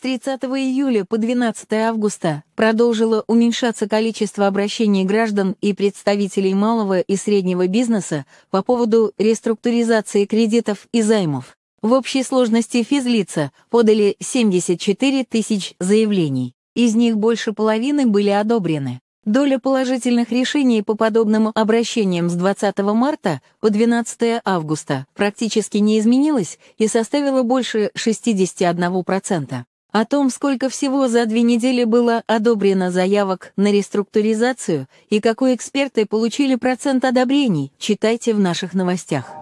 С 30 июля по 12 августа продолжило уменьшаться количество обращений граждан и представителей малого и среднего бизнеса по поводу реструктуризации кредитов и займов. В общей сложности физлица подали 74 тысяч заявлений. Из них больше половины были одобрены. Доля положительных решений по подобным обращениям с 20 марта по 12 августа практически не изменилась и составила больше 61% о том, сколько всего за две недели было одобрено заявок на реструктуризацию и какой эксперты получили процент одобрений, читайте в наших новостях.